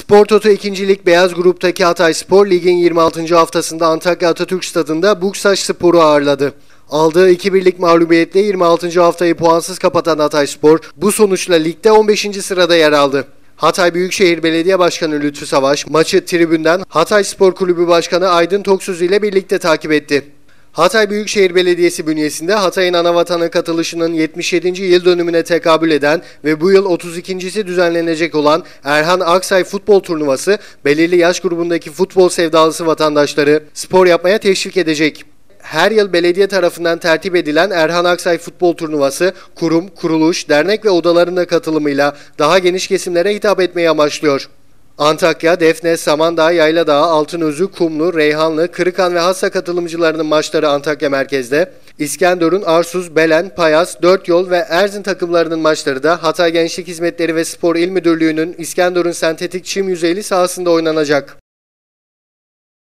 Spor Toto 2. Lig Beyaz Grup'taki Hatay Spor Lig'in 26. haftasında Antakya Atatürk Stadı'nda Buksaç Spor'u ağırladı. Aldığı 2 birlik mağlubiyetle 26. haftayı puansız kapatan Hatay Spor bu sonuçla ligde 15. sırada yer aldı. Hatay Büyükşehir Belediye Başkanı Lütfü Savaş maçı tribünden Hatay Spor Kulübü Başkanı Aydın Toksuz ile birlikte takip etti. Hatay Büyükşehir Belediyesi bünyesinde Hatay'ın anavatanı katılışının 77. yıl dönümüne tekabül eden ve bu yıl 32.si düzenlenecek olan Erhan Aksay Futbol Turnuvası belirli yaş grubundaki futbol sevdalısı vatandaşları spor yapmaya teşvik edecek her yıl belediye tarafından tertip edilen Erhan Aksay Futbol Turnuvası kurum, kuruluş, dernek ve odalarında katılımıyla daha geniş kesimlere hitap etmeyi amaçlıyor. Antakya, Defne, Samandağ, Yayladağ, Altınözü, Kumlu, Reyhanlı, Kırıkan ve Hassa katılımcılarının maçları Antakya merkezde. İskenderun, Arsuz, Belen, Payas, Dört Yol ve Erzin takımlarının maçları da Hatay Gençlik Hizmetleri ve Spor İl Müdürlüğü'nün İskenderun Sentetik Çim Yüzeyli sahasında oynanacak.